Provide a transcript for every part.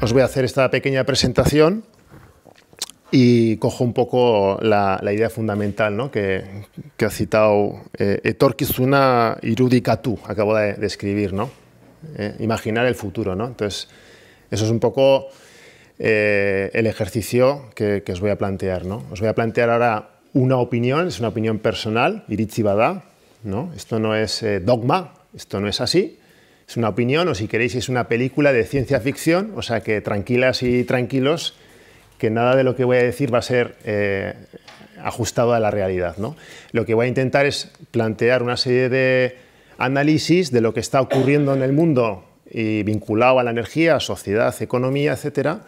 os voy a hacer esta pequeña presentación y cojo un poco la, idea fundamental que, ha citado eh, Etorkizuna Irudikatu, acabo de, escribir, ¿no? Eh, imaginar el futuro. ¿no? Entonces, eso es un poco eh, el ejercicio que, os voy a plantear. Os voy a plantear ahora una opinión, es una opinión personal, Iritsi Bada, ¿no? esto no es eh, dogma, esto no es así, es una opinión o si queréis es una película de ciencia ficción, o sea que tranquilas y tranquilos, que nada de lo que voy a decir va a ser eh, ajustado a la realidad. ¿no? Lo que voy a intentar es plantear una serie de análisis de lo que está ocurriendo en el mundo y vinculado a la energía, sociedad, economía, etcétera,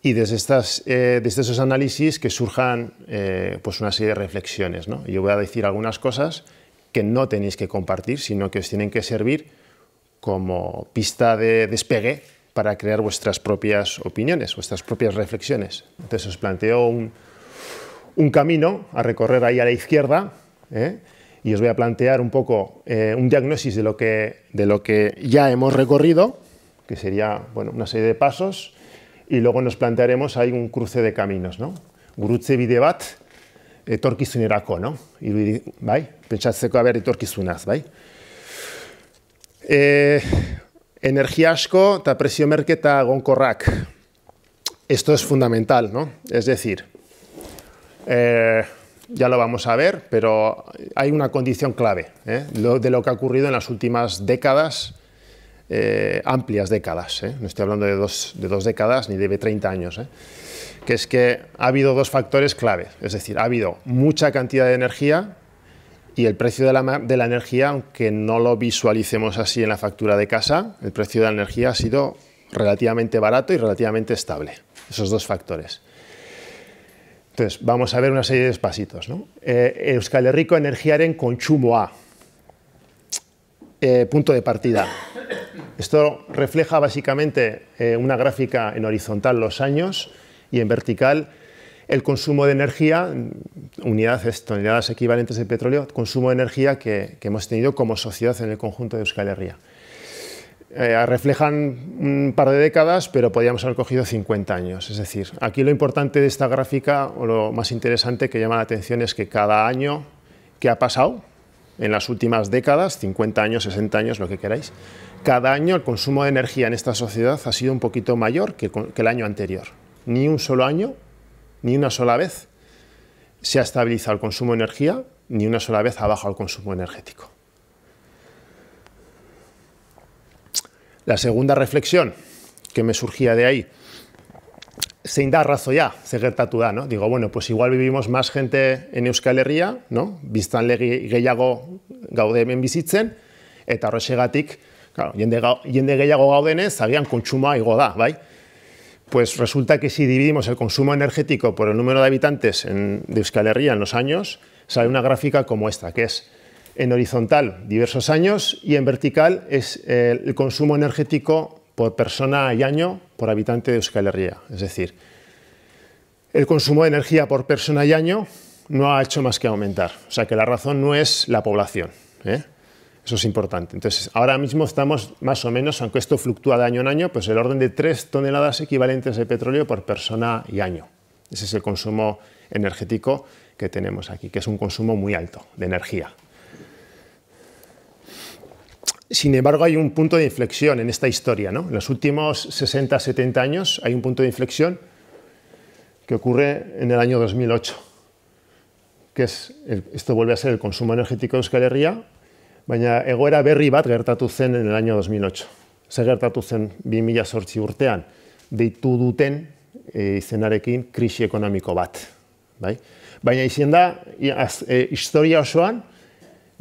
y desde, estas, eh, desde esos análisis que surjan eh, pues una serie de reflexiones. ¿no? Yo voy a decir algunas cosas que no tenéis que compartir, sino que os tienen que servir como pista de despegue para crear vuestras propias opiniones, vuestras propias reflexiones. Entonces os planteo un, camino a recorrer ahí a la izquierda ¿eh? y os voy a plantear un poco eh, un diagnóstico de lo, que, de lo que ya hemos recorrido, que sería bueno, una serie de pasos, y luego nos plantearemos ahí un cruce de caminos. ¿no? Gurutze bide etorkizunerako, no? Bai? Pentsatzeko etorkizunaz, bai? E, eh, energia asko eta presio merketa gonkorrak. Esto es fundamental, ¿no? Es decir, eh, ya lo vamos a ver, pero hay una condición clave ¿eh? de lo que ha ocurrido en las últimas décadas, amplias décadas, no estoy hablando de dos, décadas ni de 30 años, que es que ha habido dos factores clave, es decir, ha habido mucha cantidad de energía y el precio de la, energía, aunque no lo visualicemos así en la factura de casa, el precio de la energía ha sido relativamente barato y relativamente estable. Esos dos factores. Entonces, vamos a ver una serie de pasitos. ¿no? Eh, Euskal Herriko Energiaren consumo A. Eh, punto de partida. Esto refleja básicamente eh, una gráfica en horizontal los años y en vertical el consumo de energía, unidades, toneladas equivalentes de petróleo, consumo de energía que, hemos tenido como sociedad en el conjunto de Euskal Herria. Eh, reflejan un par de décadas, pero podríamos haber cogido 50 años. Es decir, aquí lo importante de esta gráfica, o lo más interesante que llama la atención, es que cada año que ha pasado, en las últimas décadas, 50 años, 60 años, lo que queráis, cada año el consumo de energía en esta sociedad ha sido un poquito mayor que el año anterior. Ni un solo año ni una sola vez se ha estabilizado el consumo de energía, ni una sola vez ha bajado el consumo energético. La segunda reflexión que me surgía de ahí, se razón ya, se da, ¿no? Digo, bueno, pues igual vivimos más gente en Euskal Herria, ¿no? Biztan legi gehiago gaude hemen bizitzen, eta horrexegatik, claro, jende, jende gehiago gaudenez, agian kontsuma igo da, bai? Pues resulta que si dividimos el consumo energético por el número de habitantes de Euskal Herria en los años, sale una gráfica como esta, que es en horizontal diversos años y en vertical es el consumo energético por persona y año por habitante de Euskal Herria. Es decir, el consumo de energía por persona y año no ha hecho más que aumentar. O sea que la razón no es la población. ¿eh? Eso es importante. Entonces, ahora mismo estamos más o menos, aunque esto fluctúa de año en año, pues el orden de 3 toneladas equivalentes de petróleo por persona y año. Ese es el consumo energético que tenemos aquí, que es un consumo muy alto de energía. Sin embargo, hay un punto de inflexión en esta historia. ¿no? En los últimos 60, 70 años hay un punto de inflexión que ocurre en el año 2008, que esto vuelve a ser el consumo energético de Euskal Herria baina egoera berri bat gertatu zen en el año 2008. Zer gertatu zen 2008 urtean, deitu duten e, izenarekin krisi ekonomiko bat. Bai? Baina izen da, e, historia osoan,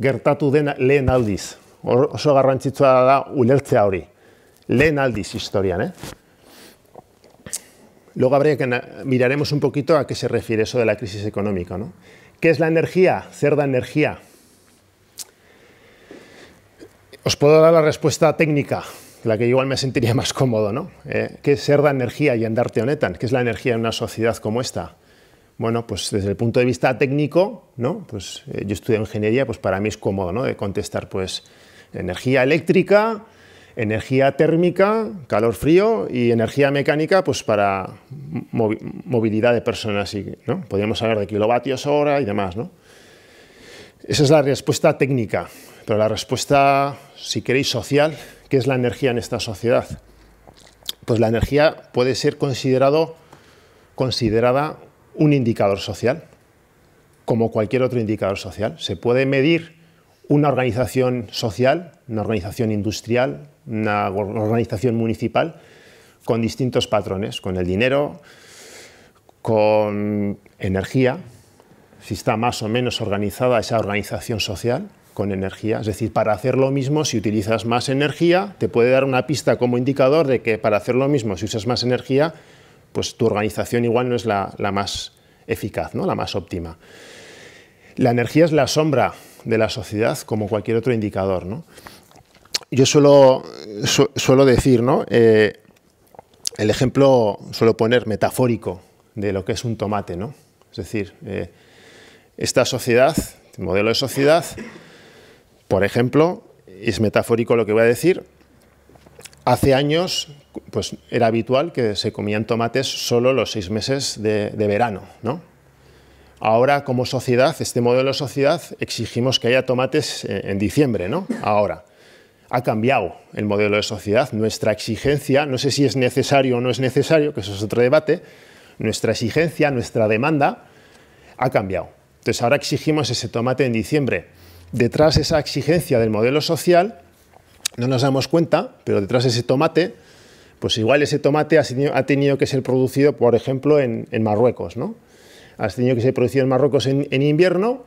gertatu den lehen aldiz. oso garrantzitsua da ulertzea hori. Lehen aldiz historian, eh? Luego habría que miraremos un poquito a qué se refiere eso de la crisis económica, ¿no? ¿Qué es la energía? Cerda da energía. Os puedo dar la respuesta técnica, la que igual me sentiría más cómodo, ¿no? Eh, ¿Qué es ser la energía y andarte onetan? ¿Qué es la energía en una sociedad como esta? Bueno, pues desde el punto de vista técnico, ¿no? Pues eh, yo estudio ingeniería, pues para mí es cómodo, ¿no? De contestar, pues, energía eléctrica, energía térmica, calor frío y energía mecánica, pues para movilidad de personas, y, ¿no? Podríamos hablar de kilovatios hora y demás, ¿no? Esa es la respuesta técnica pero la respuesta, si queréis, social, ¿qué es la energía en esta sociedad? Pues la energía puede ser considerado, considerada un indicador social, como cualquier otro indicador social. Se puede medir una organización social, una organización industrial, una organización municipal, con distintos patrones, con el dinero, con energía, si está más o menos organizada esa organización social, con energía. Es decir, para hacer lo mismo, si utilizas más energía, te puede dar una pista como indicador de que para hacer lo mismo, si usas más energía, pues tu organización igual no es la, más eficaz, ¿no? la más óptima. La energía es la sombra de la sociedad, como cualquier otro indicador. Yo suelo, suelo decir, ¿no? Eh, el ejemplo suelo poner metafórico de lo que es un tomate. ¿no? Es decir, eh, esta sociedad, este modelo de sociedad, por ejemplo, es metafórico lo que voy a decir, hace años pues, era habitual que se comían tomates solo los seis meses de, verano. ¿no? Ahora, como sociedad, este modelo de sociedad, exigimos que haya tomates en, en diciembre, ¿no? Ahora. Ha cambiado el modelo de sociedad, nuestra exigencia, no sé si es necesario o no es necesario, que eso es otro debate, nuestra exigencia, nuestra demanda, ha cambiado. Entonces ahora exigimos ese tomate en diciembre detrás de esa exigencia del modelo social, no nos damos cuenta, pero detrás de ese tomate, pues igual ese tomate ha, tenido, que ser producido, por ejemplo, en, Marruecos, ¿no? Ha tenido que ser producido en Marruecos en, invierno,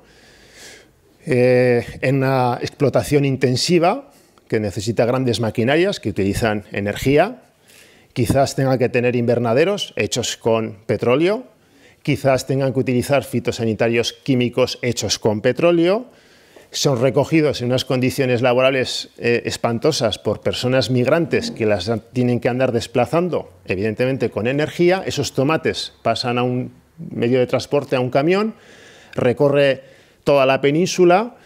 eh, en una explotación intensiva que necesita grandes maquinarias que utilizan energía, quizás tenga que tener invernaderos hechos con petróleo, quizás tengan que utilizar fitosanitarios químicos hechos con petróleo, son recogidos en unas condiciones laborales eh, espantosas por personas migrantes que las tienen que andar desplazando, evidentemente con energía, esos tomates pasan a un medio de transporte, a un camión, recorre toda la península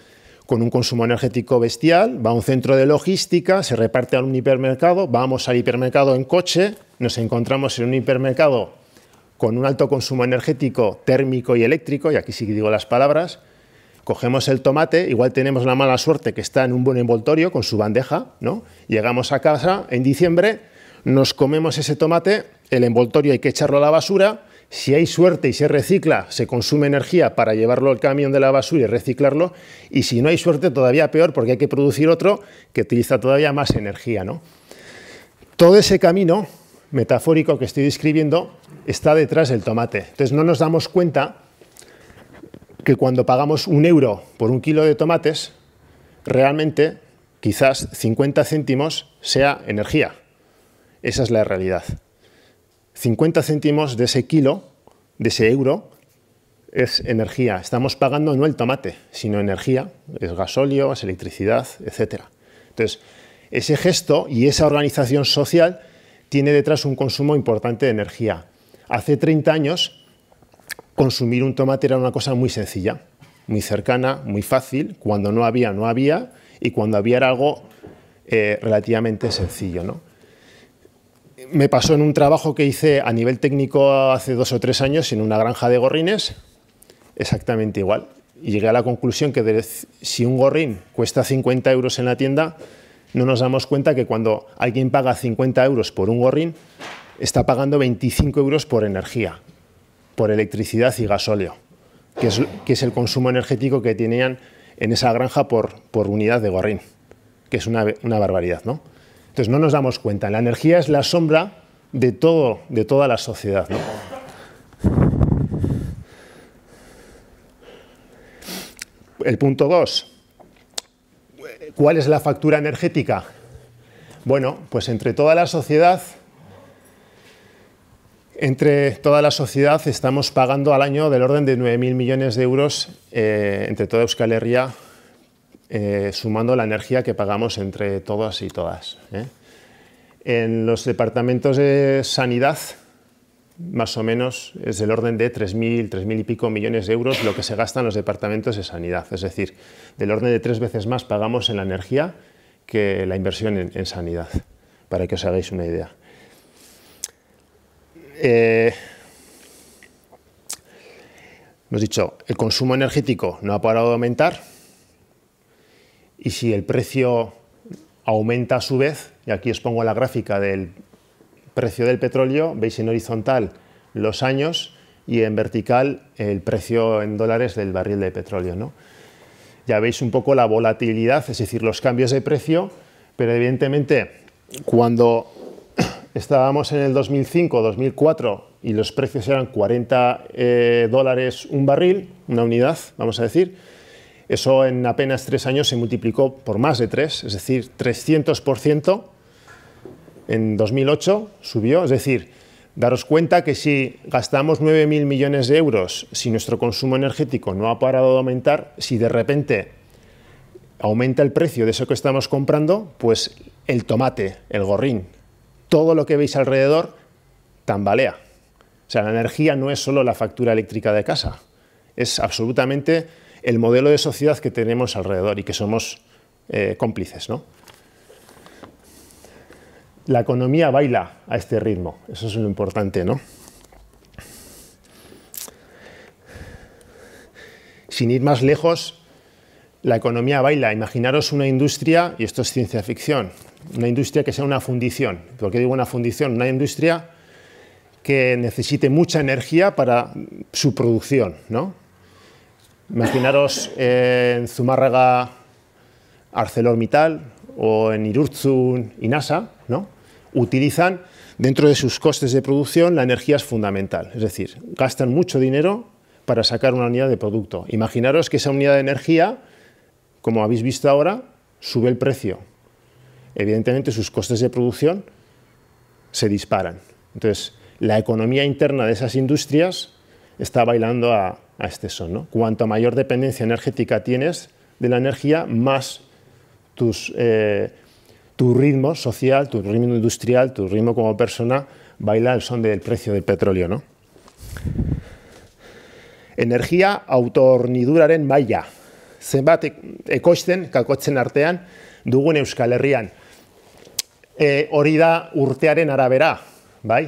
con un consumo energético bestial, va a un centro de logística, se reparte a un hipermercado, vamos al hipermercado en coche, nos encontramos en un hipermercado con un alto consumo energético térmico y eléctrico, y aquí sí que digo las palabras, cogemos el tomate, igual tenemos la mala suerte que está en un buen envoltorio con su bandeja, ¿no? Llegamos a casa en diciembre, nos comemos ese tomate, el envoltorio hay que echarlo a la basura, si hay suerte y se recicla, se consume energía para llevarlo al camión de la basura y reciclarlo, y si no hay suerte todavía peor porque hay que producir otro que utiliza todavía más energía, Todo ese camino metafórico que estoy describiendo está detrás del tomate. Entonces no nos damos cuenta que cuando pagamos un euro por un kilo de tomates, realmente quizás 50 céntimos sea energía. Esa es la realidad. 50 céntimos de ese kilo, de ese euro, es energía. Estamos pagando no el tomate, sino energía, es gasóleo, es electricidad, etc. Entonces, ese gesto y esa organización social tiene detrás un consumo importante de energía. Hace 30 años consumir un tomate era una cosa muy sencilla, muy cercana, muy fácil. Cuando no había, no había. Y cuando había era algo eh, relativamente sencillo. ¿no? Me pasó en un trabajo que hice a nivel técnico hace dos o tres años en una granja de gorrines, exactamente igual. Y llegué a la conclusión que si un gorrín cuesta 50 euros en la tienda, no nos damos cuenta que cuando alguien paga 50 euros por un gorrín, está pagando 25 euros por energía por electricidad y gasóleo, que es, el consumo energético que tenían en esa granja por, por unidad de gorrín, que es una, barbaridad. ¿no? Entonces no nos damos cuenta, la energía es la sombra de, todo, de toda la sociedad. El punto 2. ¿Cuál es la factura energética? Bueno, pues entre toda la sociedad entre toda la sociedad estamos pagando al año del orden de 9.000 millones de euros eh, entre toda Euskal Herria, eh, sumando la energía que pagamos entre todas y todas. ¿eh? En los departamentos de sanidad, más o menos es del orden de 3.000, 3.000 y pico millones de euros lo que se gasta en los departamentos de sanidad. Es decir, del orden de tres veces más pagamos en la energía que la inversión en sanidad, para que os hagáis una idea. Eh, hemos dicho, el consumo energético no ha parado de aumentar y si el precio aumenta a su vez, y aquí os pongo la gráfica del precio del petróleo, veis en horizontal los años y en vertical el precio en dólares del barril de petróleo. Ya veis un poco la volatilidad, es decir, los cambios de precio, pero evidentemente cuando Estábamos en el 2005, 2004 y los precios eran 40 eh, dólares un barril, una unidad, vamos a decir. Eso en apenas tres años se multiplicó por más de tres, es decir, 300%. En 2008 subió, es decir, daros cuenta que si gastamos 9.000 millones de euros, si nuestro consumo energético no ha parado de aumentar, si de repente aumenta el precio de eso que estamos comprando, pues el tomate, el gorrín, todo lo que veis alrededor tambalea. O sea, la energía no es solo la factura eléctrica de casa, es absolutamente el modelo de sociedad que tenemos alrededor y que somos eh, cómplices. ¿no? La economía baila a este ritmo, eso es lo importante. ¿no? Sin ir más lejos, la economía baila. Imaginaros una industria, y esto es ciencia ficción, una industria que sea una fundición. ...porque qué digo una fundición? Una industria que necesite mucha energía para su producción. ¿no? Imaginaros eh, en Zumárraga ArcelorMittal o en Irurzun y NASA... utilizan dentro de sus costes de producción la energía es fundamental. Es decir, gastan mucho dinero para sacar una unidad de producto. Imaginaros que esa unidad de energía, como habéis visto ahora, sube el precio evidentemente sus costes de producción se disparan. Entonces, la economía interna de esas industrias está bailando a, a este son. ¿no? Cuanto mayor dependencia energética tienes de la energía, más tus, eh, tu ritmo social, tu ritmo industrial, tu ritmo como persona, baila al son del precio del petróleo. ¿no? Energía autorniduraren baia. Zenbat, e-, ekoizten, kakotzen artean, dugun Euskal Herrian e, hori da urtearen arabera, bai?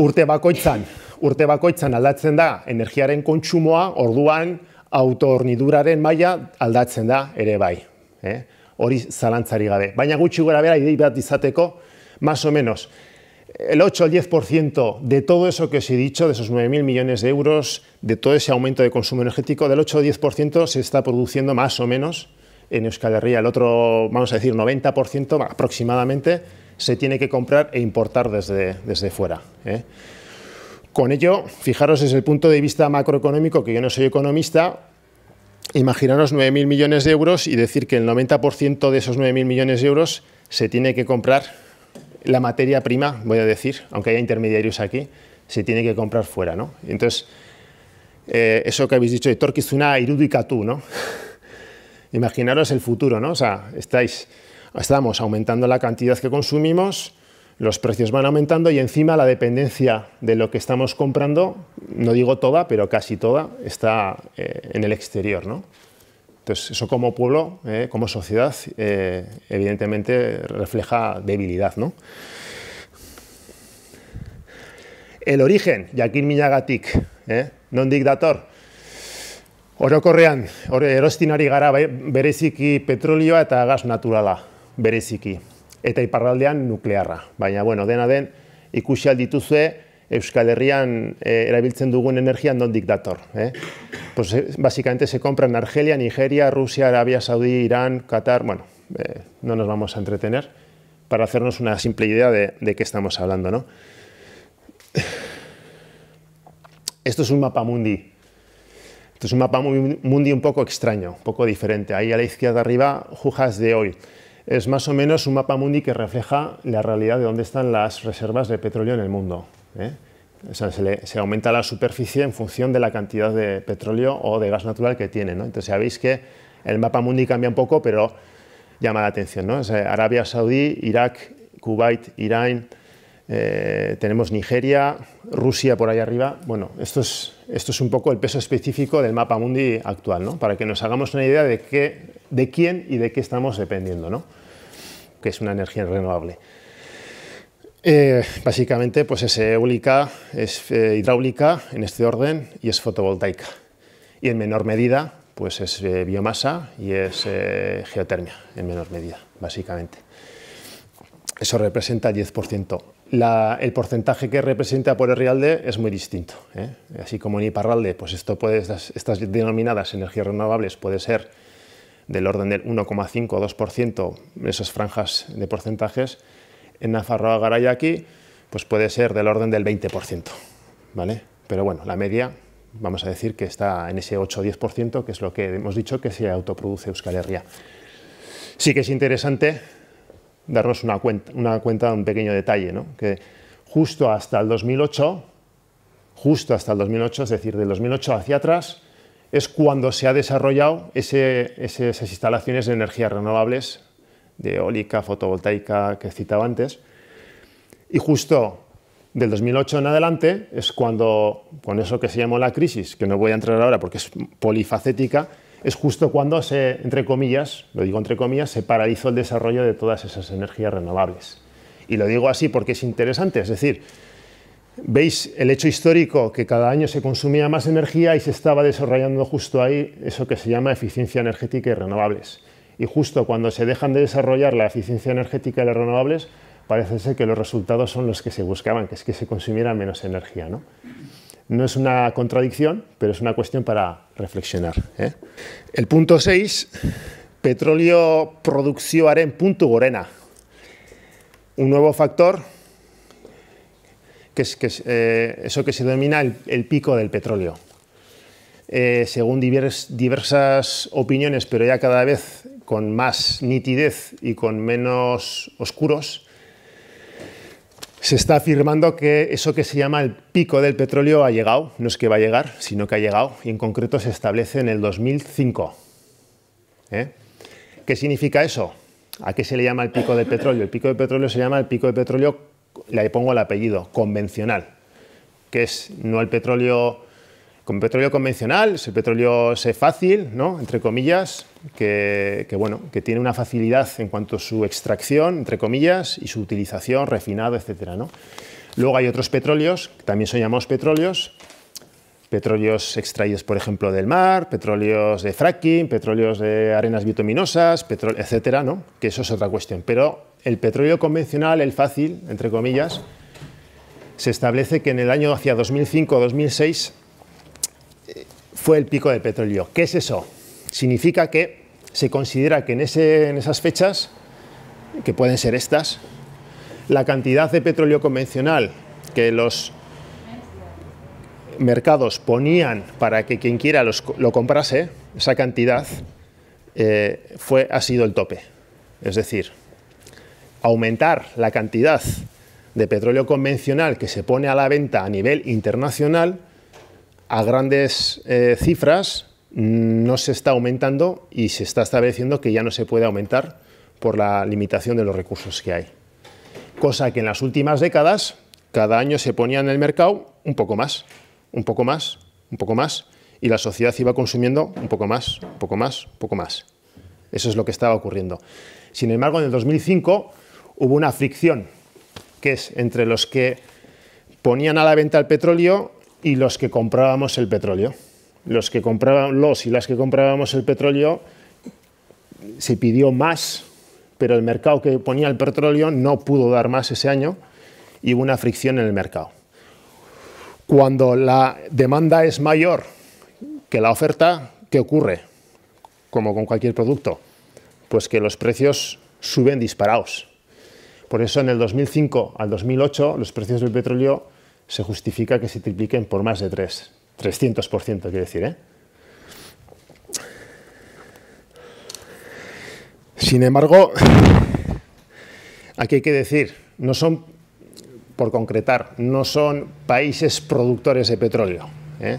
Urte bakoitzan, urte bakoitzan aldatzen da energiaren kontsumoa, orduan autoorniduraren maila aldatzen da ere bai, eh? Hori zalantzari gabe. Baina gutxi gora bera idei bat izateko, más o menos el 8 10% de todo eso que os he dicho, de esos 9.000 millones de euros, de todo ese aumento de consumo energético, del 8 10% se está produciendo más o menos, en Euskal Herria el otro, vamos a decir, 90% aproximadamente se tiene que comprar e importar desde, desde fuera. ¿eh? Con ello, fijaros desde el punto de vista macroeconómico, que yo no soy economista, imaginaros 9.000 millones de euros y decir que el 90% de esos 9.000 millones de euros se tiene que comprar la materia prima, voy a decir, aunque haya intermediarios aquí, se tiene que comprar fuera. ¿no? Entonces, eh, eso que habéis dicho de torquizuna tú ¿no? imaginaros el futuro, ¿no? O sea, estáis, estamos aumentando la cantidad que consumimos, los precios van aumentando y encima la dependencia de lo que estamos comprando, no digo toda, pero casi toda, está eh, en el exterior, ¿no? Entonces, eso como pueblo, eh, como sociedad, eh, evidentemente refleja debilidad, ¿no? El origen, Yakin Miñagatik, non dictator, Orokorrean, hori erostinari gara bereziki petrolioa eta gas naturala, bereziki. Eta iparraldean nuklearra. Baina, bueno, dena den, ikusi aldituzue Euskal Herrian eh, erabiltzen dugun energian nondik dator. Eh? Pues, eh, basikante, se compra en Argelia, Nigeria, Rusia, Arabia Saudi, Iran, Qatar... Bueno, eh, no nos vamos a entretener para hacernos una simple idea de, de qué estamos hablando, ¿no? Esto es un mapa mundi. es un mapa mundi un poco extraño, un poco diferente. Ahí a la izquierda arriba, Jujas de hoy. Es más o menos un mapa mundi que refleja la realidad de dónde están las reservas de petróleo en el mundo. ¿eh? se, aumenta la superficie en función de la cantidad de petróleo o de gas natural que tiene. Entonces ya veis que el mapa mundi cambia un poco, pero llama la atención. Arabia Saudí, Irak, Kuwait, Irán, eh, tenemos Nigeria, Rusia por ahí arriba. Bueno, esto es, esto es un poco el peso específico del mapa mundi actual, para que nos hagamos una idea de, qué, de quién y de qué estamos dependiendo, ¿no? que es una energía renovable. Eh, básicamente, pues es eólica, es eh, hidráulica en este orden y es fotovoltaica. Y en menor medida, pues es biomasa y es geotermia, en menor medida, básicamente. Eso representa el 10% el porcentaje que representa por el Rialde es muy distinto. ¿eh? Así como en Iparralde, pues esto puede, estas, denominadas energías renovables puede ser del orden del 1,5 o 2%, esas franjas de porcentajes, en Nafarroa Garay aquí, pues puede ser del orden del 20%. ¿vale? Pero bueno, la media, vamos a decir que está en ese 8 o 10%, que es lo que hemos dicho que se autoproduce Euskal Herria. Sí que es interesante darnos una cuenta, de un pequeño detalle, que justo hasta el 2008, justo hasta el 2008, es decir, del 2008 hacia atrás, es cuando se ha desarrollado esas instalaciones de energías renovables, de eólica, fotovoltaica, que citaba antes, y justo del 2008 en adelante es cuando, con eso que se llamó la crisis, que no voy a entrar ahora porque es polifacética, es justo cuando se, entre comillas, lo digo entre comillas, se paralizó el desarrollo de todas esas energías renovables. Y lo digo así porque es interesante, es decir, veis el hecho histórico que cada año se consumía más energía y se estaba desarrollando justo ahí eso que se llama eficiencia energética y renovables. Y justo cuando se dejan de desarrollar la eficiencia energética y las renovables, parece ser que los resultados son los que se buscaban, que es que se consumiera menos energía, ¿no? No es una contradicción, pero es una cuestión para reflexionar. ¿eh? El punto 6, petróleo en punto gorena. Un nuevo factor, que es, eh, eso que se denomina el, pico del petróleo. Eh, según diversas opiniones, pero ya cada vez con más nitidez y con menos oscuros, se está afirmando que eso que se llama el pico del petróleo ha llegado, no es que va a llegar, sino que ha llegado, y en concreto se establece en el 2005. ¿Eh? ¿Qué significa eso? ¿A qué se le llama el pico del petróleo? El pico del petróleo se llama el pico del petróleo, le pongo el apellido, convencional, que es no el petróleo con petróleo convencional, es el petróleo es fácil, ¿no? entre comillas, que, bueno, que tiene una facilidad en cuanto a su extracción, entre comillas, y su utilización, refinado, etc. ¿no? Luego hay otros petróleos, que también son llamados petróleos, petróleos extraídos, por ejemplo, del mar, petróleos de fracking, petróleos de arenas bituminosas, etcétera, ¿no? que eso es otra cuestión. Pero el petróleo convencional, el fácil, entre comillas, se establece que en el año hacia 2005-2006 o fue el pico de petróleo. ¿Qué es eso? Significa que se considera que en, esas fechas, que pueden ser estas, la cantidad de petróleo convencional que los mercados ponían para que quien quiera lo comprase, esa cantidad eh, fue, ha sido el tope. Es decir, aumentar la cantidad de petróleo convencional que se pone a la venta a nivel internacional a grandes eh, cifras mm, no se está aumentando y se está estableciendo que ya no se puede aumentar por la limitación de los recursos que hay. Cosa que en las últimas décadas cada año se ponía en el mercado un poco más, un poco más, un poco más, y la sociedad iba consumiendo un poco más, un poco más, un poco más. Eso es lo que estaba ocurriendo. Sin embargo, en el 2005 hubo una fricción, que es entre los que ponían a la venta el petróleo y los que comprábamos el petróleo. Los, que compraban, los y las que comprábamos el petróleo se pidió más, pero el mercado que ponía el petróleo no pudo dar más ese año y hubo una fricción en el mercado. Cuando la demanda es mayor que la oferta, ¿qué ocurre? Como con cualquier producto, pues que los precios suben disparados. Por eso en el 2005 al 2008 los precios del petróleo se justifica que se tripliquen por más de 3, 300% quiero decir. ¿eh? Sin embargo, aquí hay que decir, no son, por concretar, no son países productores de petróleo. ¿eh?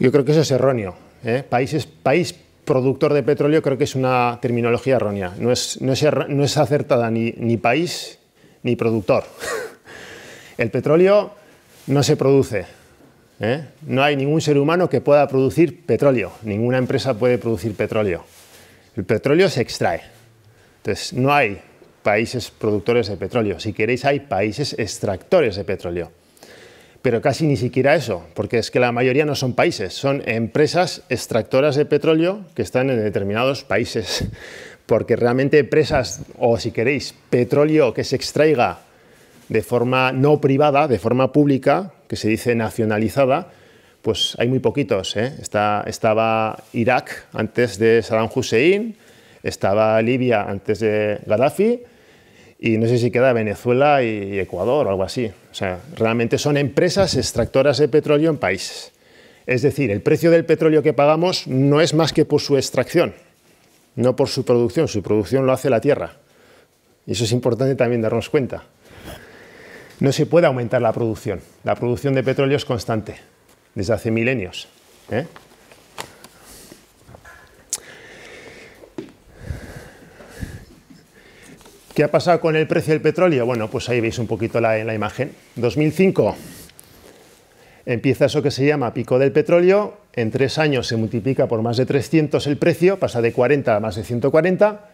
Yo creo que eso es erróneo. ¿eh? Países, país productor de petróleo creo que es una terminología errónea. No es, no es, no es acertada ni, ni país ni productor. El petróleo no se produce. ¿eh? No hay ningún ser humano que pueda producir petróleo. Ninguna empresa puede producir petróleo. El petróleo se extrae. Entonces, no hay países productores de petróleo. Si queréis, hay países extractores de petróleo. Pero casi ni siquiera eso, porque es que la mayoría no son países, son empresas extractoras de petróleo que están en determinados países. Porque realmente empresas, o si queréis, petróleo que se extraiga de forma no privada, de forma pública, que se dice nacionalizada, pues hay muy poquitos. ¿eh? estaba Irak antes de Saddam Hussein, estaba Libia antes de Gaddafi, y no sé si queda Venezuela y Ecuador o algo así. O sea, realmente son empresas extractoras de petróleo en países. Es decir, el precio del petróleo que pagamos no es más que por su extracción, no por su producción. Su producción lo hace la tierra. Y eso es importante también darnos cuenta. No se puede aumentar la producción. La producción de petróleo es constante desde hace milenios. ¿eh? ¿Qué ha pasado con el precio del petróleo? Bueno, pues ahí veis un poquito la, la imagen. 2005 empieza eso que se llama pico del petróleo. En tres años se multiplica por más de 300 el precio, pasa de 40 a más de 140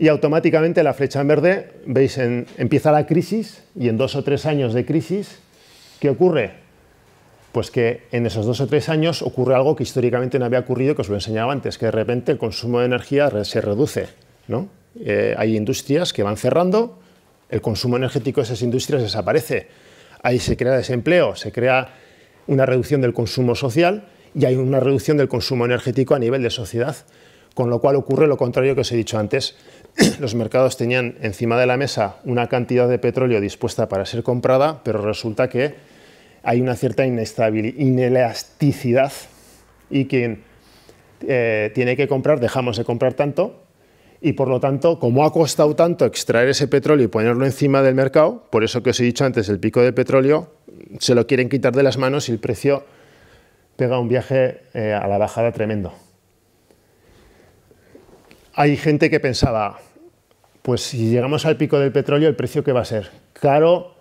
y automáticamente la flecha en verde, veis, empieza la crisis y en dos o tres años de crisis, ¿qué ocurre? Pues que en esos dos o tres años ocurre algo que históricamente no había ocurrido, que os lo enseñaba antes, que de repente el consumo de energía se reduce. ¿no? Eh, hay industrias que van cerrando, el consumo energético de esas industrias desaparece. Ahí se crea desempleo, se crea una reducción del consumo social y hay una reducción del consumo energético a nivel de sociedad con lo cual ocurre lo contrario que os he dicho antes. Los mercados tenían encima de la mesa una cantidad de petróleo dispuesta para ser comprada, pero resulta que hay una cierta inelasticidad y quien eh, tiene que comprar, dejamos de comprar tanto y por lo tanto, como ha costado tanto extraer ese petróleo y ponerlo encima del mercado, por eso que os he dicho antes, el pico de petróleo, se lo quieren quitar de las manos y el precio pega un viaje eh, a la bajada tremendo hay gente que pensaba, pues si llegamos al pico del petróleo, ¿el precio qué va a ser? Caro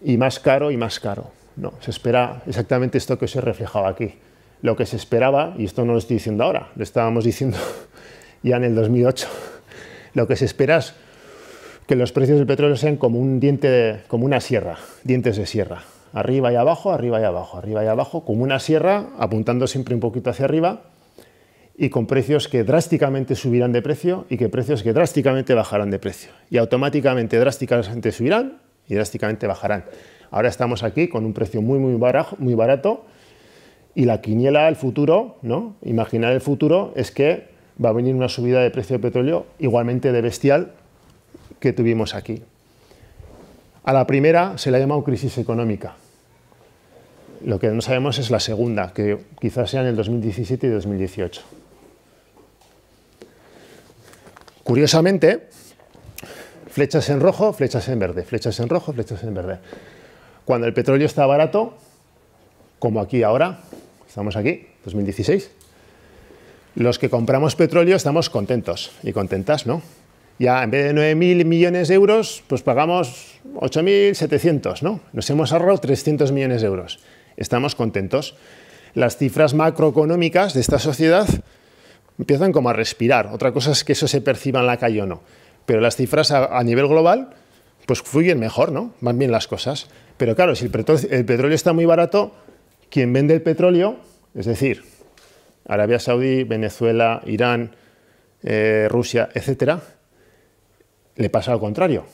y más caro y más caro. No, se espera exactamente esto que se reflejaba aquí. Lo que se esperaba, y esto no lo estoy diciendo ahora, lo estábamos diciendo ya en el 2008, lo que se espera es que los precios del petróleo sean como un diente, como una sierra, dientes de sierra, arriba y abajo, arriba y abajo, arriba y abajo, como una sierra apuntando siempre un poquito hacia arriba y con precios que drásticamente subirán de precio y que precios que drásticamente bajarán de precio. Y automáticamente drásticamente subirán y drásticamente bajarán. Ahora estamos aquí con un precio muy, muy, muy barato y la quiniela, del futuro, ¿no? imaginar el futuro es que va a venir una subida de precio de petróleo igualmente de bestial que tuvimos aquí. A la primera se le ha llamado crisis económica. Lo que no sabemos es la segunda, que quizás sea en el 2017 y 2018. Curiosamente, flechas en rojo, flechas en verde, flechas en rojo, flechas en verde. Cuando el petróleo está barato, como aquí ahora, estamos aquí, 2016, los que compramos petróleo estamos contentos y contentas, ¿no? Ya en vez de 9.000 millones de euros, pues pagamos 8.700, ¿no? Nos hemos ahorrado 300 millones de euros. Estamos contentos. Las cifras macroeconómicas de esta sociedad empiezan como a respirar. Otra cosa es que eso se perciba en la calle o no. Pero las cifras a, nivel global, pues fluyen mejor, ¿no? Van bien las cosas. Pero claro, si el, petróleo, está muy barato, quien vende el petróleo, es decir, Arabia Saudí, Venezuela, Irán, eh, Rusia, etcétera, le pasa al contrario.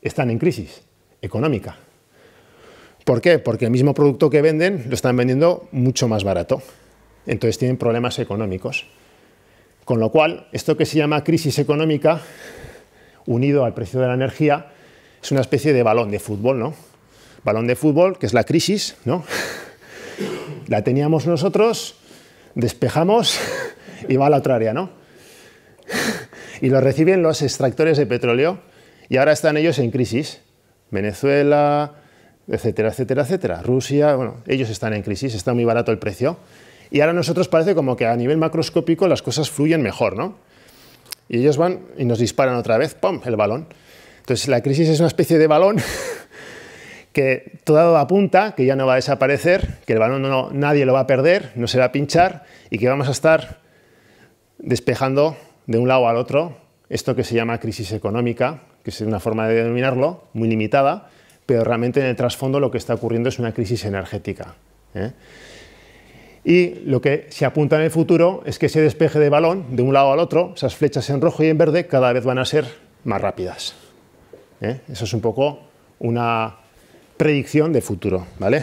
Están en crisis económica. ¿Por qué? Porque el mismo producto que venden lo están vendiendo mucho más barato. Entonces tienen problemas económicos. Con lo cual, esto que se llama crisis económica, unido al precio de la energía, es una especie de balón de fútbol, ¿no? Balón de fútbol, que es la crisis, ¿no? La teníamos nosotros, despejamos y va a la otra área, ¿no? Y lo reciben los extractores de petróleo y ahora están ellos en crisis. Venezuela, etcétera, etcétera, etcétera. Rusia, bueno, ellos están en crisis, está muy barato el precio. Y ahora nosotros parece como que a nivel macroscópico las cosas fluyen mejor, ¿no? Y ellos van y nos disparan otra vez, ¡pum!, el balón. Entonces la crisis es una especie de balón que todo apunta que ya no va a desaparecer, que el balón nadie lo va a perder, no se va a pinchar y que vamos a estar despejando de un lado al otro esto que se llama crisis económica, que es una forma de denominarlo, muy limitada, pero realmente en el trasfondo lo que está ocurriendo es una crisis energética. ¿eh? y lo que se apunta en el futuro es que ese despeje de balón de un lado al otro, esas flechas en rojo y en verde, cada vez van a ser más rápidas. ¿Eh? Esa es un poco una predicción de futuro. ¿vale?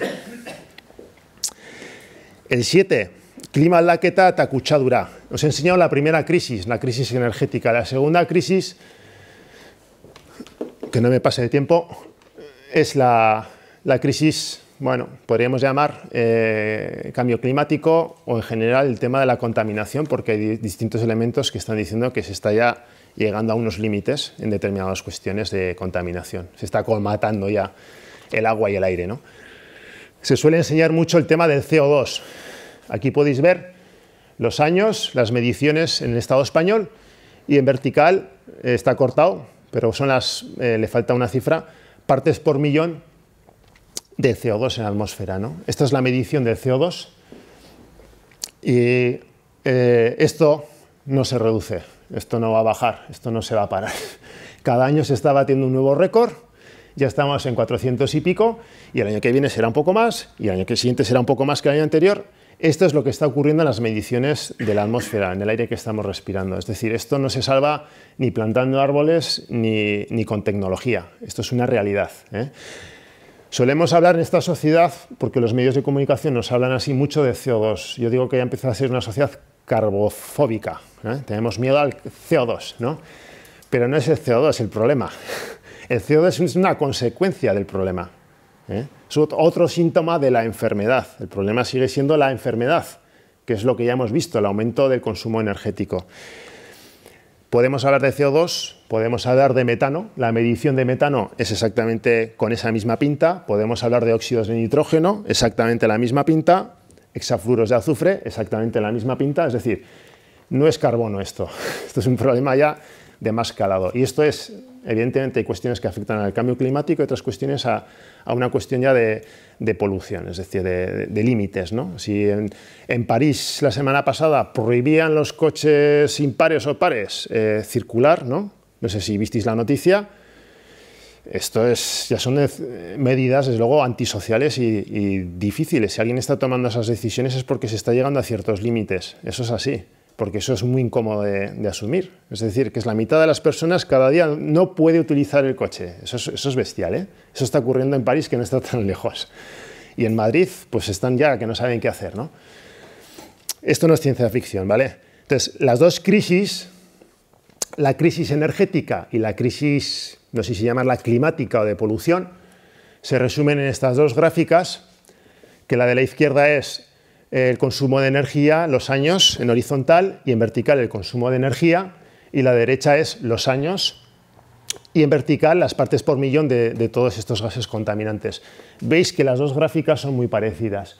El 7, clima laqueta, tacuchadura. Os he enseñado la primera crisis, la crisis energética. La segunda crisis, que no me pase de tiempo, es la, la crisis bueno, podríamos llamar eh, cambio climático o en general el tema de la contaminación, porque hay distintos elementos que están diciendo que se está ya llegando a unos límites en determinadas cuestiones de contaminación. Se está colmatando ya el agua y el aire. ¿no? Se suele enseñar mucho el tema del CO2. Aquí podéis ver los años, las mediciones en el Estado español y en vertical eh, está cortado, pero son las, eh, le falta una cifra, partes por millón de CO2 en la atmósfera. ¿no? Esta es la medición de CO2 y eh, esto no se reduce, esto no va a bajar, esto no se va a parar. Cada año se está batiendo un nuevo récord, ya estamos en 400 y pico, y el año que viene será un poco más, y el año que siguiente será un poco más que el año anterior. Esto es lo que está ocurriendo en las mediciones de la atmósfera, en el aire que estamos respirando. Es decir, esto no se salva ni plantando árboles ni, con tecnología. Esto es una realidad. ¿eh? Solemos hablar en esta sociedad, porque los medios de comunicación nos hablan así mucho de CO2. Yo digo que ya empieza a ser una sociedad carbofóbica. ¿eh? Tenemos miedo al CO2, ¿no? Pero no es el CO2 el problema. El CO2 es una consecuencia del problema. ¿eh? Es otro síntoma de la enfermedad. El problema sigue siendo la enfermedad, que es lo que ya hemos visto, el aumento del consumo energético. Podemos hablar de CO2, podemos hablar de metano, la medición de metano es exactamente con esa misma pinta, podemos hablar de óxidos de nitrógeno, exactamente la misma pinta, hexafluoros de azufre, exactamente la misma pinta, es decir, no es carbono esto, esto es un problema ya de más calado. Y esto es, evidentemente, hay cuestiones que afectan al cambio climático y otras cuestiones a, a una cuestión ya de, de polución, es decir, de, límites. ¿no? Si en, París la semana pasada prohibían los coches impares o pares eh, circular, ¿no? no sé si visteis la noticia, esto es, ya son medidas, desde luego, antisociales y, y difíciles. Si alguien está tomando esas decisiones es porque se está llegando a ciertos límites. Eso es así porque eso es muy incómodo de, asumir. Es decir, que es la mitad de las personas cada día no puede utilizar el coche. Eso es, eso bestial, ¿eh? Eso está ocurriendo en París, que no está tan lejos. Y en Madrid, pues están ya que no saben qué hacer, ¿no? Esto no es ciencia ficción, ¿vale? Entonces, las dos crisis, la crisis energética y la crisis, no sé si llamarla climática o de polución, se resumen en estas dos gráficas, que la de la izquierda es el consumo de energía, los años en horizontal y en vertical el consumo de energía y la derecha es los años y en vertical las partes por millón de, todos estos gases contaminantes. Veis que las dos gráficas son muy parecidas.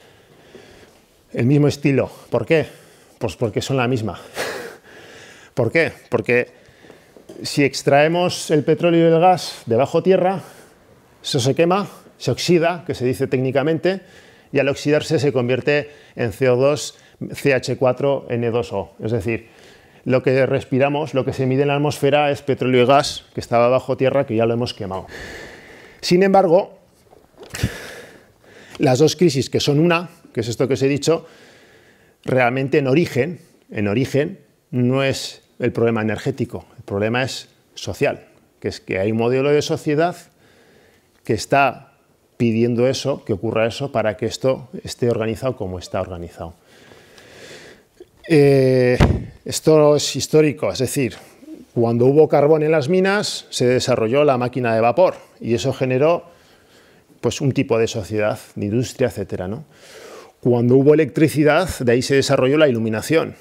El mismo estilo. ¿Por qué? Pues porque son la misma. ¿Por qué? Porque si extraemos el petróleo y el gas de bajo tierra, eso se quema, se oxida, que se dice técnicamente, y al oxidarse se convierte en CO2, CH4N2O. Es decir, lo que respiramos, lo que se mide en la atmósfera es petróleo y gas que estaba bajo tierra que ya lo hemos quemado. Sin embargo, las dos crisis que son una, que es esto que os he dicho, realmente en origen, en origen no es el problema energético, el problema es social, que es que hay un modelo de sociedad que está pidiendo eso, que ocurra eso, para que esto esté organizado como está organizado. Eh, esto es histórico, es decir, cuando hubo carbón en las minas se desarrolló la máquina de vapor y eso generó pues, un tipo de sociedad, de industria, etc. Cuando hubo electricidad, de ahí se desarrolló la iluminación.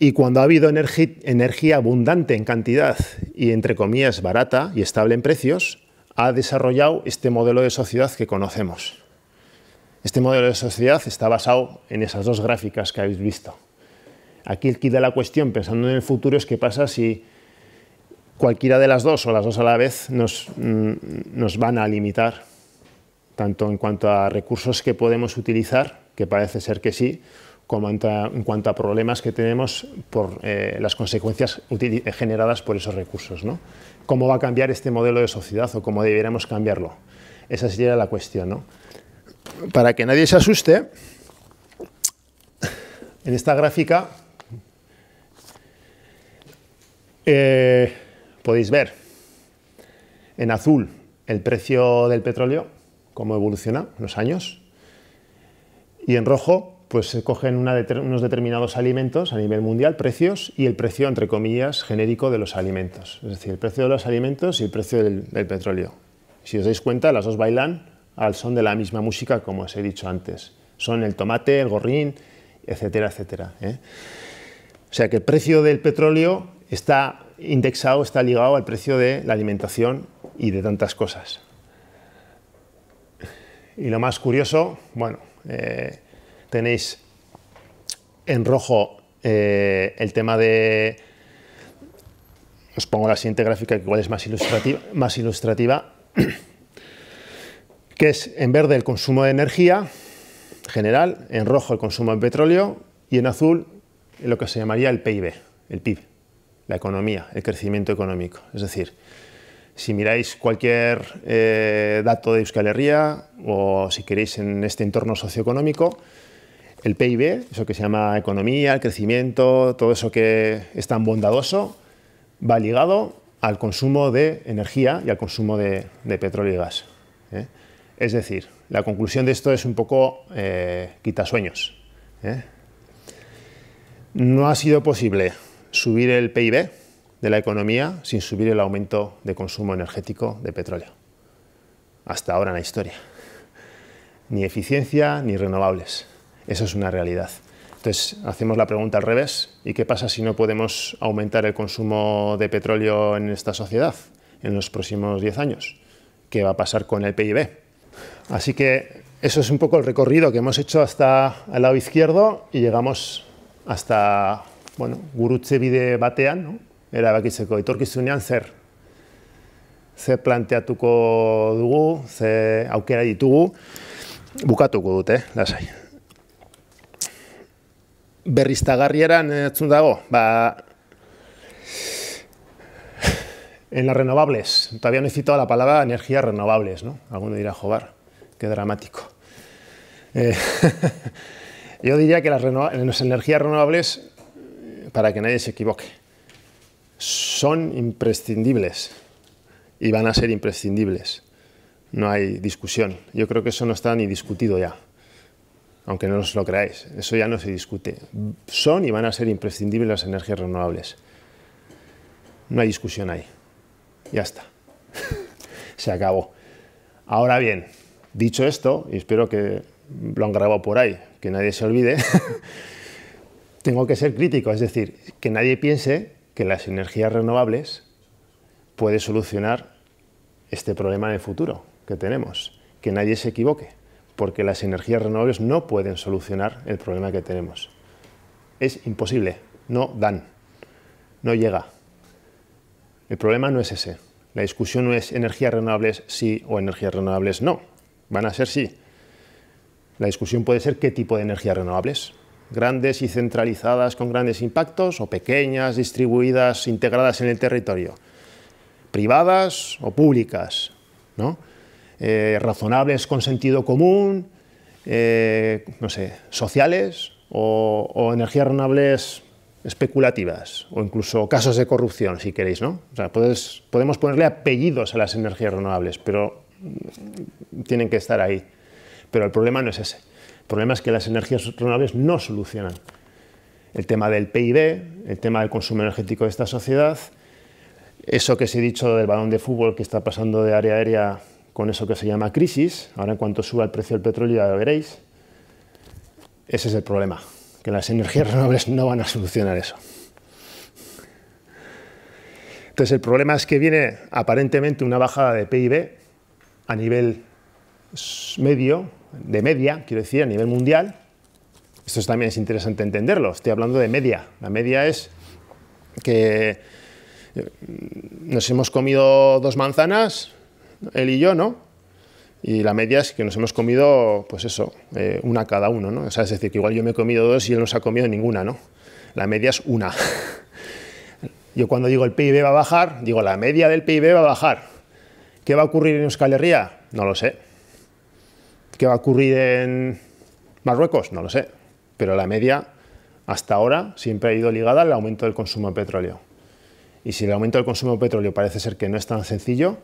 Y cuando ha habido energía abundante en cantidad y entre comillas barata y estable en precios, ha desarrollado este modelo de sociedad que conocemos. Este modelo de sociedad está basado en esas dos gráficas que habéis visto. Aquí el la cuestión, pensando en el futuro, es qué pasa si cualquiera de las dos o las dos a la vez nos, mm, nos van a limitar, tanto en cuanto a recursos que podemos utilizar, que parece ser que sí, como en, cuanto a problemas que tenemos por eh, las consecuencias generadas por esos recursos. ¿no? cómo va a cambiar este modelo de sociedad o cómo deberíamos cambiarlo. Esa sería la cuestión. Para que nadie se asuste, en esta gráfica eh, podéis ver en azul el precio del petróleo, cómo evoluciona en los años, y en rojo pues se cogen unos determinados alimentos a nivel mundial, precios, y el precio, entre comillas, genérico de los alimentos. Es decir, el precio de los alimentos y el precio del, petróleo. Si os dais cuenta, las dos bailan al son de la misma música, como os he dicho antes. Son el tomate, el gorrín, etcétera, etcétera. ¿eh? O sea que el precio del petróleo está indexado, está ligado al precio de la alimentación y de tantas cosas. Y lo más curioso, bueno, eh, tenéis en rojo eh, el tema de... Os pongo la siguiente gráfica que igual es más ilustrativa, más ilustrativa, que es en verde el consumo de energía general, en rojo el consumo de petróleo y en azul lo que se llamaría el PIB, el PIB, la economía, el crecimiento económico. Es decir, si miráis cualquier eh, dato de Euskal Herria o si queréis en este entorno socioeconómico, el PIB, eso que se llama economía, el crecimiento, todo eso que es tan bondadoso, va ligado al consumo de energía y al consumo de, petróleo y gas. ¿eh? Es decir, la conclusión de esto es un poco eh, quitasueños. ¿eh? No ha sido posible subir el PIB de la economía sin subir el aumento de consumo energético de petróleo. Hasta ahora en la historia. Ni eficiencia ni renovables. Eso es una realidad. Entonces, hacemos la pregunta al revés. ¿Y qué pasa si no podemos aumentar el consumo de petróleo en esta sociedad en los próximos 10 años? ¿Qué va a pasar con el PIB? Así que eso es un poco el recorrido que hemos hecho hasta el lado izquierdo y llegamos hasta, bueno, gurutzebide batean, no? y etorkizunean zer ser planteatuko dugu, se aukera ditugu, bukatuko dute, eh? berriztagarrieran Garriera eh, dago, ba... En las renovables, todavía no he citado la palabra energías renovables, ¿no? Alguno dirá, jobar, qué dramático. Eh, yo diría que las, las energías renovables, para que nadie se equivoque, son imprescindibles y van a ser imprescindibles. No hay discusión. Yo creo que eso no está ni discutido ya aunque no os lo creáis, eso ya no se discute. Son y van a ser imprescindibles las energías renovables. No hay discusión ahí. Ya está. se acabó. Ahora bien, dicho esto, y espero que lo han grabado por ahí, que nadie se olvide, tengo que ser crítico, es decir, que nadie piense que las energías renovables pueden solucionar este problema en el futuro que tenemos, que nadie se equivoque porque las energías renovables no pueden solucionar el problema que tenemos. Es imposible, no dan, no llega. El problema no es ese. La discusión no es energías renovables sí o energías renovables no. Van a ser sí. La discusión puede ser qué tipo de energías renovables. Grandes y centralizadas con grandes impactos o pequeñas, distribuidas, integradas en el territorio. Privadas o públicas. ¿no? Eh, razonables con sentido común, eh, no sé, sociales o, energías renovables especulativas o incluso casos de corrupción, si queréis, ¿no? O sea, podemos ponerle apellidos a las energías renovables, pero mm, tienen que estar ahí. Pero el problema no es ese. El problema es que las energías renovables no solucionan el tema del PIB, el tema del consumo energético de esta sociedad, eso que os he dicho del balón de fútbol que está pasando de área aérea con eso que se llama crisis. Ahora en cuanto suba el precio del petróleo ya lo veréis. Ese es el problema, que las energías renovables no van a solucionar eso. Entonces el problema es que viene aparentemente una bajada de PIB a nivel medio, de media, quiero decir, a nivel mundial. Esto también es interesante entenderlo. Estoy hablando de media. La media es que eh, nos hemos comido dos manzanas, él y yo, ¿no? Y la media es que nos hemos comido, pues eso, eh, una cada uno, ¿no? O es decir, que igual yo me he comido dos y él no se ha comido ninguna, ¿no? La media es una. Yo cuando digo el PIB va a bajar, digo la media del PIB va a bajar. ¿Qué va a ocurrir en Euskal Herria? No lo sé. ¿Qué va a ocurrir en Marruecos? No lo sé. Pero la media hasta ahora siempre ha ido ligada al aumento del consumo de petróleo. Y si el aumento del consumo de petróleo parece ser que no es tan sencillo,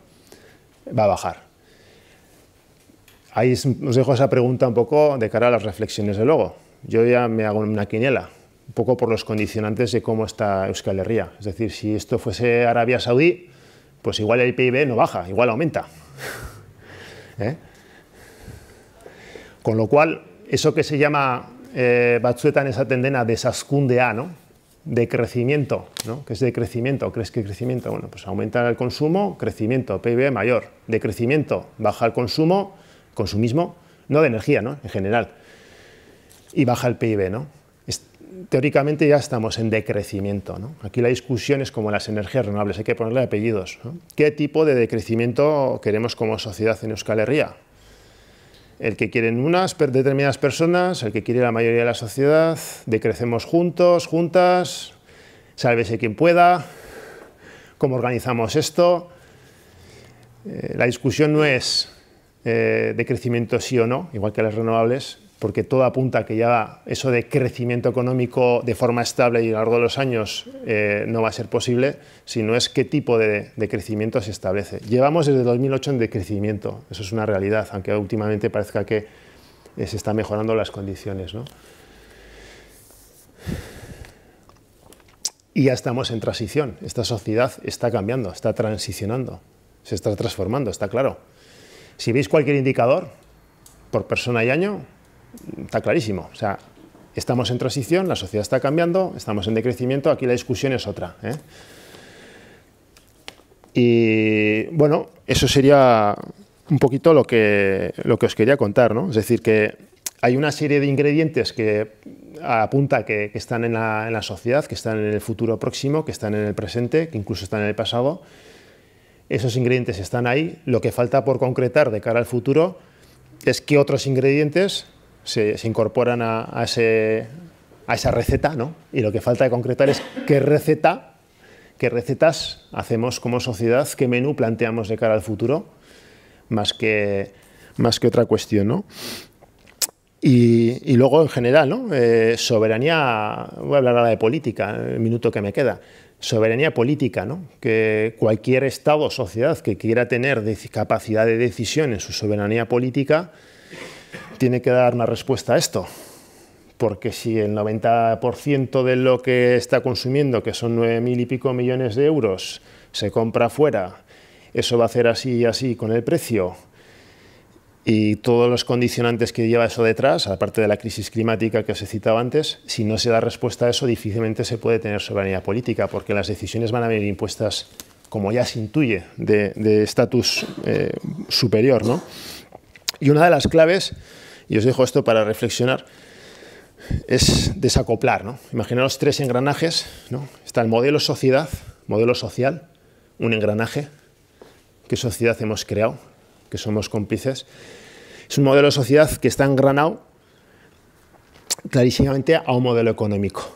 va a bajar. Ahí os dejo esa pregunta un poco de cara a las reflexiones de luego. Yo ya me hago una quiniela, un poco por los condicionantes de cómo está Euskal Herria. Es decir, si esto fuese Arabia Saudí, pues igual el PIB no baja, igual aumenta. ¿Eh? Con lo cual, eso que se llama eh, esa tendena, de a, ¿no? de crecimiento, ¿no? que es de crecimiento, crees que crecimiento, bueno, pues aumenta el consumo, crecimiento, PIB mayor, de crecimiento, baja el consumo, consumismo, no de energía, ¿no? En general, y baja el PIB, ¿no? teóricamente ya estamos en decrecimiento, ¿no? Aquí la discusión es como las energías renovables, hay que ponerle apellidos, ¿Qué tipo de decrecimiento queremos como sociedad en Euskal Herria? el que quieren unas determinadas personas, el que quiere la mayoría de la sociedad, decrecemos juntos, juntas, sálvese quien pueda, cómo organizamos esto. Eh, la discusión no es eh, de crecimiento sí o no, igual que las renovables, porque todo apunta a que ya eso de crecimiento económico de forma estable y a lo largo de los años eh, no va a ser posible, sino es qué tipo de, crecimiento se establece. Llevamos desde 2008 en decrecimiento, eso es una realidad, aunque últimamente parezca que eh, se están mejorando las condiciones. ¿no? Y ya estamos en transición, esta sociedad está cambiando, está transicionando, se está transformando, está claro. Si veis cualquier indicador, por persona y año, está clarísimo. O sea, estamos en transición, la sociedad está cambiando, estamos en decrecimiento, aquí la discusión es otra. ¿eh? Y bueno, eso sería un poquito lo que, lo que os quería contar, Es decir, que hay una serie de ingredientes que apunta que, están en la, en la, sociedad, que están en el futuro próximo, que están en el presente, que incluso están en el pasado. Esos ingredientes están ahí. Lo que falta por concretar de cara al futuro es qué otros ingredientes se, incorporan a, esa receta, ¿no? Y lo que falta de concretar es qué receta, qué recetas hacemos como sociedad, qué menú planteamos de cara al futuro, más que, más que otra cuestión, ¿no? Y, luego, en general, ¿no? Eh, soberanía, voy a hablar ahora de política, el minuto que me queda, soberanía política, ¿no? que cualquier Estado o sociedad que quiera tener capacidad de decisión en su soberanía política tiene que dar una respuesta a esto. Porque si el 90% de lo que está consumiendo, que son mil y pico millones de euros, se compra fuera, eso va a hacer así y así con el precio, y todos los condicionantes que lleva eso detrás, aparte de la crisis climática que os he citado antes, si no se da respuesta a eso, difícilmente se puede tener soberanía política, porque las decisiones van a venir impuestas, como ya se intuye, de estatus eh, superior, ¿no? Y una de las claves, y os dejo esto para reflexionar, es desacoplar. ¿no? Imaginaros tres engranajes. Está el modelo sociedad, modelo social, un engranaje. ¿Qué sociedad hemos creado? Que somos cómplices. Es un modelo de sociedad que está engranado clarísimamente a un modelo económico.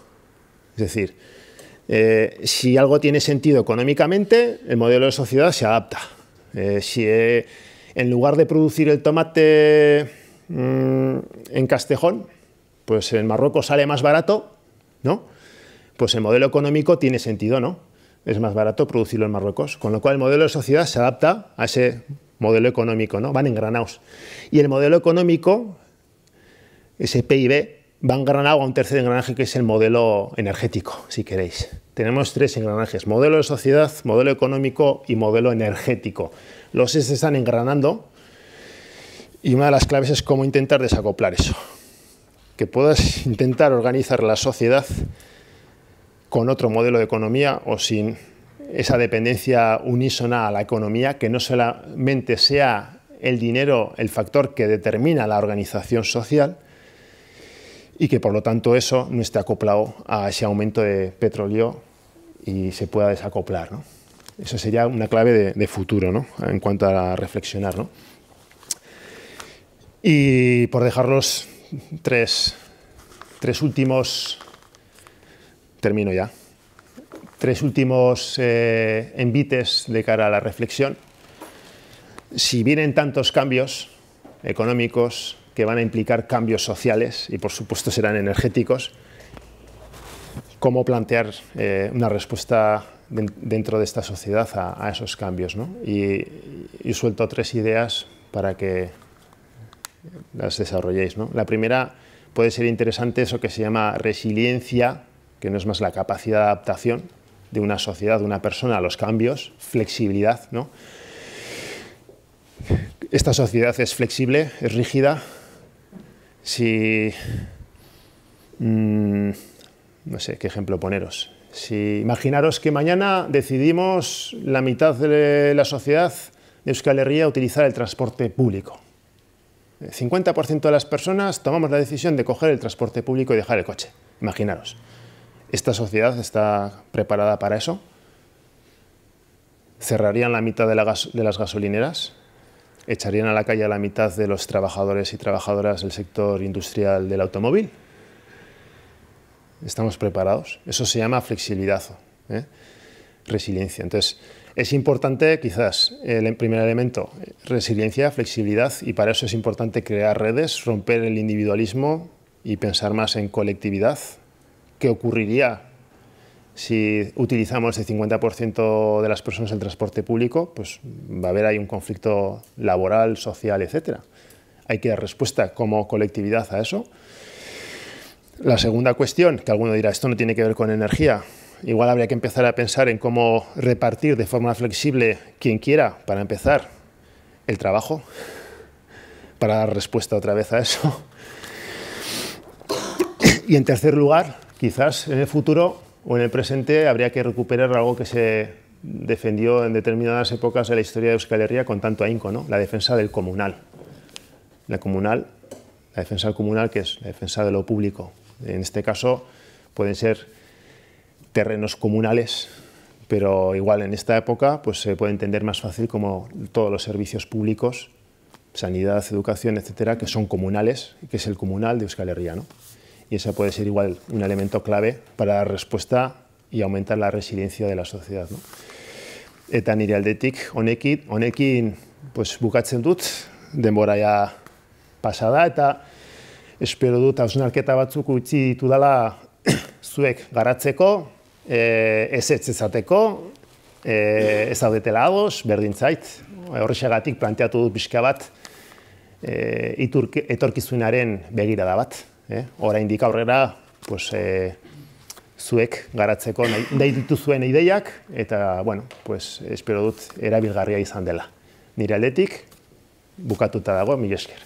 Es decir, eh, si algo tiene sentido económicamente, el modelo de sociedad se adapta. Eh, si, eh, en lugar de producir el tomate mm, en Castejón, pues en Marruecos sale más barato, ¿no? Pues el modelo económico tiene sentido, ¿no? Es más barato producirlo en Marruecos, con lo cual el modelo de sociedad se adapta a ese modelo económico, ¿no? Van engranados. Y el modelo económico, ese PIB, va engranado a un tercer engranaje que es el modelo energético, si queréis tenemos tres engranajes, modelo de sociedad, modelo económico y modelo energético. Los se están engranando y una de las claves es cómo intentar desacoplar eso. Que puedas intentar organizar la sociedad con otro modelo de economía o sin esa dependencia unísona a la economía, que no solamente sea el dinero el factor que determina la organización social y que por lo tanto eso no esté acoplado a ese aumento de petróleo y se pueda desacoplar. Eso sería una clave de, futuro en cuanto a reflexionar. Y por dejarlos tres, últimos, termino ya, tres últimos eh, envites de cara a la reflexión. Si vienen tantos cambios económicos que van a implicar cambios sociales y por supuesto serán energéticos, cómo plantear eh, una respuesta dentro de esta sociedad a, esos cambios. Y, y, suelto tres ideas para que las desarrolléis. La primera puede ser interesante eso que se llama resiliencia, que no es más la capacidad de adaptación de una sociedad, de una persona a los cambios, flexibilidad. Esta sociedad es flexible, es rígida. Si... Mm, no sé qué ejemplo poneros. Si imaginaros que mañana decidimos la mitad de la sociedad de Euskal Herria utilizar el transporte público. El 50% de las personas tomamos la decisión de coger el transporte público y dejar el coche. Imaginaros. ¿Esta sociedad está preparada para eso? ¿Cerrarían la mitad de, de las gasolineras? ¿Echarían a la calle a la mitad de los trabajadores y trabajadoras del sector industrial del automóvil? estamos preparados. Eso se llama flexibilidad, ¿eh? resiliencia. Entonces, es importante quizás el primer elemento, resiliencia, flexibilidad, y para eso es importante crear redes, romper el individualismo y pensar más en colectividad. ¿Qué ocurriría si utilizamos el 50% de las personas en transporte público? Pues va a haber ahí un conflicto laboral, social, etcétera. Hay que dar respuesta como colectividad a eso la segunda cuestión, que alguno dirá, esto no tiene que ver con energía, igual habría que empezar a pensar en cómo repartir de forma flexible quien quiera, para empezar, el trabajo, para dar respuesta otra vez a eso. Y en tercer lugar, quizás en el futuro o en el presente habría que recuperar algo que se defendió en determinadas épocas de la historia de Euskal Herria con tanto ahínco, ¿no? la defensa del comunal. La comunal, la defensa del comunal que es la defensa de lo público, en este caso pueden ser terrenos comunales, pero igual en esta época pues, se puede entender más fácil como todos los servicios públicos, sanidad, educación, etcétera, que son comunales, que es el comunal de Euskal Herria. Y ese puede ser igual un elemento clave para dar respuesta y aumentar la resiliencia de la sociedad. ¿no? Eta nire aldetik, honekin, honekin pues, bukatzen dut, denbora pasada, espero dut hausnarketa batzuk utzi ditu dela zuek garatzeko, e, ez ez ezateko, e, ez zait, horrexagatik planteatu dut pixka bat, e, iturk, etorkizunaren begira da bat. E, indik dik aurrera, pues, e, zuek garatzeko nahi, nahi dituzuen ideiak, eta, bueno, pues, espero dut erabilgarria izan dela. Nire aldetik, bukatuta dago, mi esker.